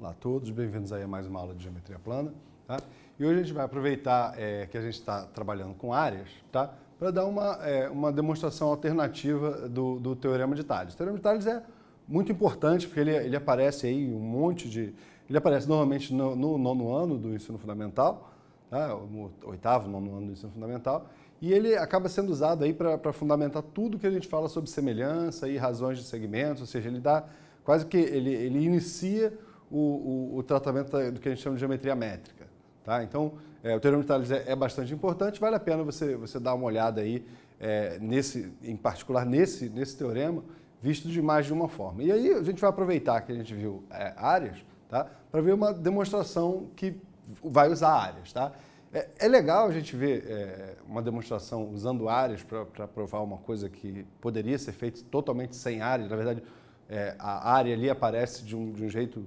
Olá a todos, bem-vindos aí a mais uma aula de geometria plana. Tá? E hoje a gente vai aproveitar é, que a gente está trabalhando com áreas, tá? para dar uma, é, uma demonstração alternativa do, do Teorema de Tales. O Teorema de Tales é muito importante porque ele, ele aparece aí um monte de... Ele aparece normalmente no, no nono ano do ensino fundamental, tá? no oitavo, nono ano do ensino fundamental, e ele acaba sendo usado aí para fundamentar tudo que a gente fala sobre semelhança e razões de segmentos, ou seja, ele dá quase que ele, ele inicia o, o, o tratamento do que a gente chama de geometria métrica. Tá? Então, é, o teorema de Thales é, é, bastante importante, vale a pena você, você dar uma olhada aí, é, nesse, em particular nesse, nesse teorema, visto de mais de uma forma. E aí a gente vai aproveitar que a gente viu é, áreas tá? para ver uma demonstração que vai usar áreas. Tá? É, é legal a gente ver é, uma demonstração usando áreas para provar uma coisa que poderia ser feita totalmente sem áreas. Na verdade, a área ali aparece de um, de um jeito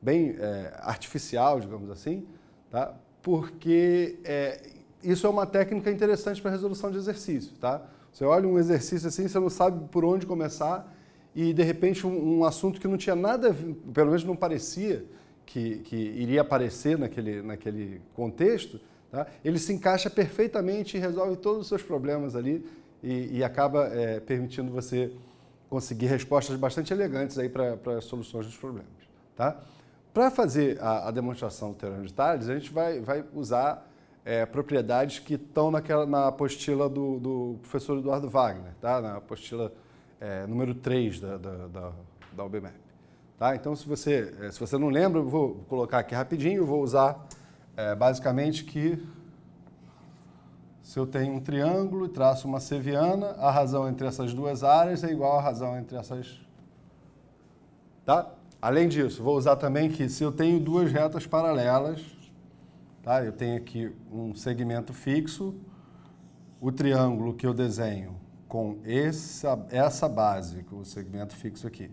bem é, artificial, digamos assim, tá? porque é, isso é uma técnica interessante para resolução de exercício. Tá? Você olha um exercício assim, você não sabe por onde começar e, de repente, um, um assunto que não tinha nada, pelo menos não parecia que, que iria aparecer naquele, naquele contexto, tá? ele se encaixa perfeitamente e resolve todos os seus problemas ali e, e acaba é, permitindo você conseguir respostas bastante elegantes aí para soluções dos problemas. Tá? Para fazer a, a, demonstração do teorema de Tales, a gente vai, vai usar é, propriedades que estão na apostila do, do, professor Eduardo Wagner, tá? na apostila é, número 3 da, da, da, da UBMAP. Tá? Então, se você, é, se você não lembra, eu vou colocar aqui rapidinho, vou usar é, basicamente que se eu tenho um triângulo e traço uma seviana, a razão entre essas duas áreas é igual à razão entre essas... Tá? Além disso, vou usar também que se eu tenho duas retas paralelas, tá? eu tenho aqui um segmento fixo, o triângulo que eu desenho com essa, essa base, com o segmento fixo aqui,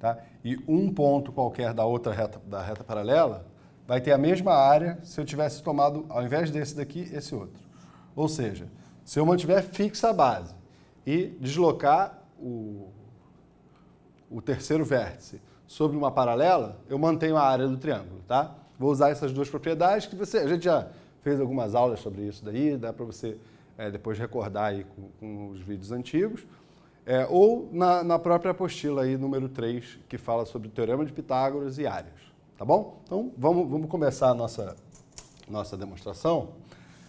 tá? e um ponto qualquer da outra reta, da reta paralela, vai ter a mesma área se eu tivesse tomado, ao invés desse daqui, esse outro. Ou seja, se eu mantiver fixa a base e deslocar o, o terceiro vértice sobre uma paralela, eu mantenho a área do triângulo, tá? Vou usar essas duas propriedades que você, a gente já fez algumas aulas sobre isso daí, dá para você é, depois recordar aí com, com os vídeos antigos. É, ou na, na, própria apostila aí, número 3, que fala sobre o Teorema de Pitágoras e áreas, tá bom? Então, vamos, vamos começar a nossa, nossa demonstração.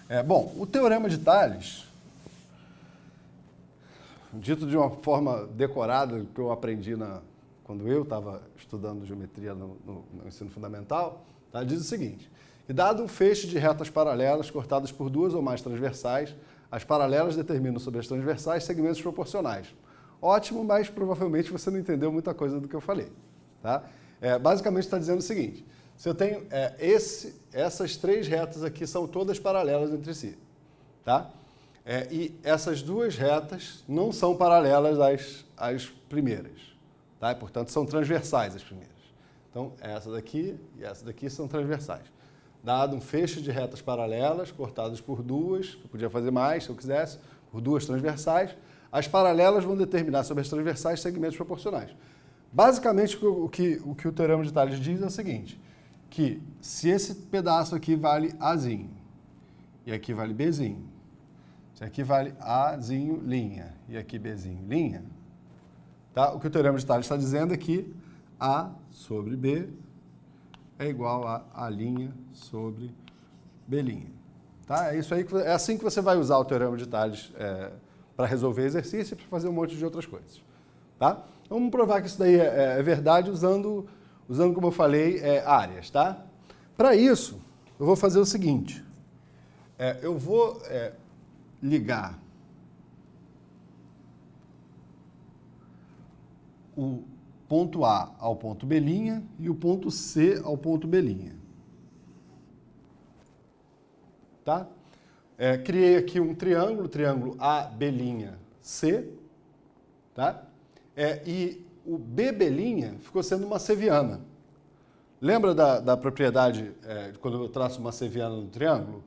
É, bom, o Teorema de Tales, dito de uma forma decorada que eu aprendi na, quando eu estava estudando geometria no, no, no ensino fundamental, tá? diz o seguinte: que dado um feixe de retas paralelas cortadas por duas ou mais transversais, as paralelas determinam sobre as transversais segmentos proporcionais. Ótimo, mas provavelmente você não entendeu muita coisa do que eu falei. Tá? É, basicamente está dizendo o seguinte: se eu tenho é, esse, essas três retas aqui são todas paralelas entre si, tá? É, e essas duas retas não são paralelas às, às primeiras. Tá? E, portanto, são transversais as primeiras. Então, essa daqui e essa daqui são transversais. Dado um feixe de retas paralelas, cortadas por duas, eu podia fazer mais se eu quisesse, por duas transversais, as paralelas vão determinar sobre as transversais segmentos proporcionais. Basicamente, o que o, que o teorema de Tales diz é o seguinte, que se esse pedaço aqui vale Azinho, e aqui vale Bzinho, se aqui vale Azinho linha, e aqui Bzinho linha, Tá? O que o teorema de Tales está dizendo é que A sobre B é igual a A' sobre B'. Tá? É, isso aí que, é assim que você vai usar o teorema de Tales é, para resolver exercício e para fazer um monte de outras coisas. Tá? vamos provar que isso daí é, é, é verdade usando, usando, como eu falei, é, áreas. Tá? Para isso, eu vou fazer o seguinte. É, eu vou é, ligar o ponto A ao ponto B' e o ponto C ao ponto B'. Tá? É, criei aqui um triângulo, triângulo A, C, tá? É, e o B, ficou sendo uma seviana. Lembra da, da propriedade é, quando eu traço uma seviana no triângulo?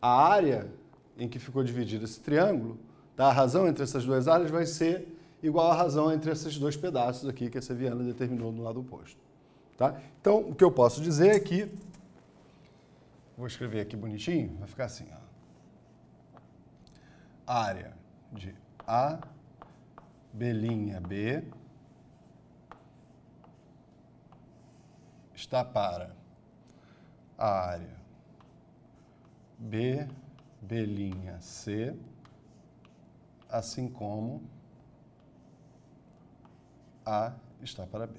A área em que ficou dividido esse triângulo, tá? a razão entre essas duas áreas vai ser igual a razão entre esses dois pedaços aqui que a Seviana determinou no lado oposto. Tá? Então, o que eu posso dizer é que... Vou escrever aqui bonitinho, vai ficar assim. Ó. Área de A, Belinha B, está para a área B, Belinha C, assim como a está para B.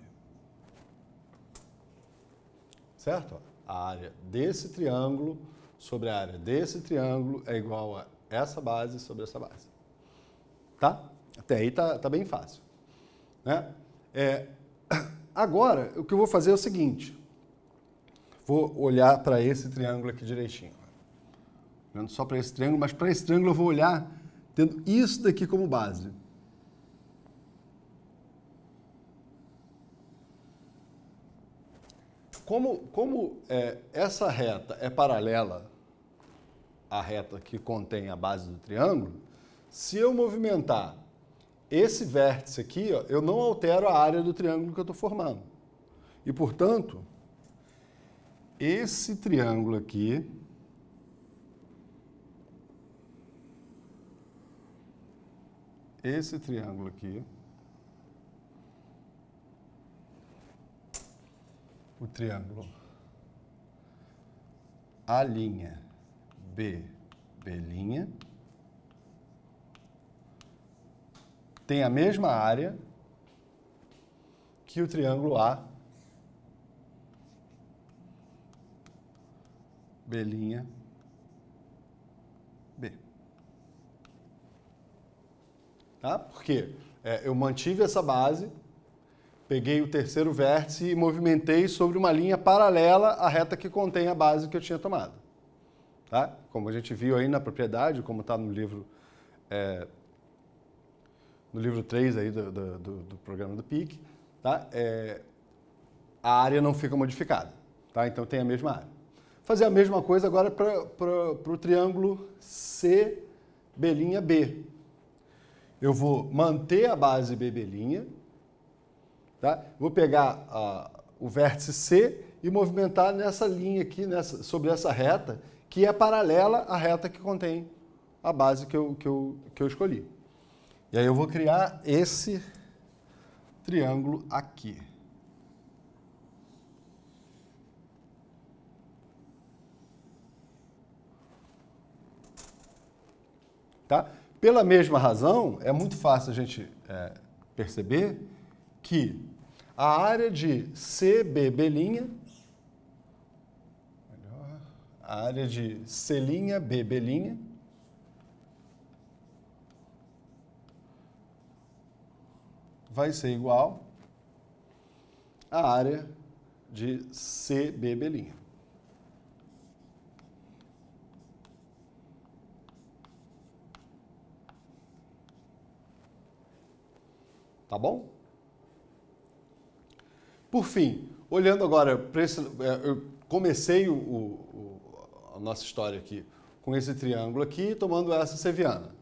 Certo? A área desse triângulo sobre a área desse triângulo é igual a essa base sobre essa base. Tá? Até aí tá, tá bem fácil. Né? É, agora, o que eu vou fazer é o seguinte. Vou olhar para esse triângulo aqui direitinho. não só para esse triângulo, mas para esse triângulo eu vou olhar tendo isso daqui como base. como, como é, essa reta é paralela à reta que contém a base do triângulo, se eu movimentar esse vértice aqui, ó, eu não altero a área do triângulo que eu estou formando. E, portanto, esse triângulo aqui esse triângulo aqui o triângulo A' linha B, B', tem a mesma área que o triângulo A, B', B. Tá? Porque é, eu mantive essa base Peguei o terceiro vértice e movimentei sobre uma linha paralela à reta que contém a base que eu tinha tomado. Tá? Como a gente viu aí na propriedade, como está no livro é, no livro 3 aí do, do, do programa do PIC, tá? É, a área não fica modificada. Tá? Então tem a mesma área. Fazer a mesma coisa agora para o triângulo C, B. Eu vou manter a base BB', Tá? Vou pegar a, ah, o vértice C e movimentar nessa linha aqui, nessa, sobre essa reta, que é paralela à reta que contém a base que eu, que, eu, que eu escolhi. E aí eu vou criar esse triângulo aqui. Tá? Pela mesma razão, é muito fácil a gente é, perceber que a área de CBB linha, a área de C linha, BB linha, vai ser igual à área de CBB linha. Tá bom? Por fim, olhando agora para esse. É, eu comecei o, o, a nossa história aqui com esse triângulo aqui, tomando essa seviana.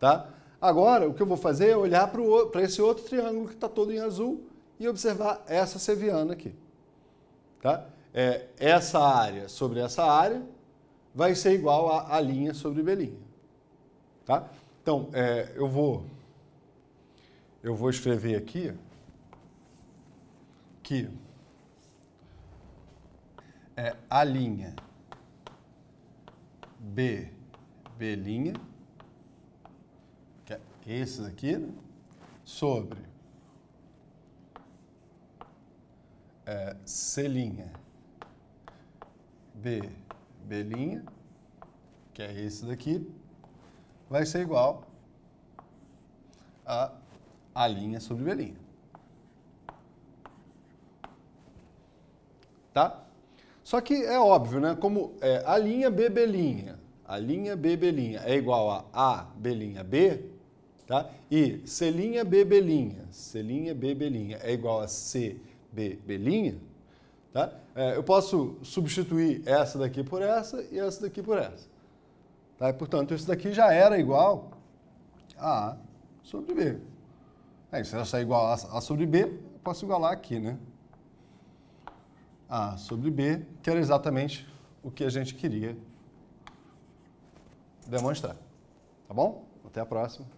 Tá? Agora, o que eu vou fazer é olhar para esse outro triângulo que está todo em azul e observar essa seviana aqui. Tá? É, essa área sobre essa área vai ser igual a, a linha sobre belinha. Tá? Então, é, eu, vou, eu vou escrever aqui que é a linha B, B linha, que é esses aqui, né? sobre é, C linha, B, B linha, que é esse daqui, vai ser igual a A linha sobre B Só que é óbvio, né? Como é, a linha BB', a linha BB' é igual a A B, tá? E C' BB', C' BB' é igual a C tá? É, eu posso substituir essa daqui por essa e essa daqui por essa. Tá? E, portanto, isso daqui já era igual a A sobre B. É, se ela é igual a A sobre B, eu posso igualar aqui, né? A sobre B, que era exatamente o que a gente queria demonstrar. Tá bom? Até a próxima.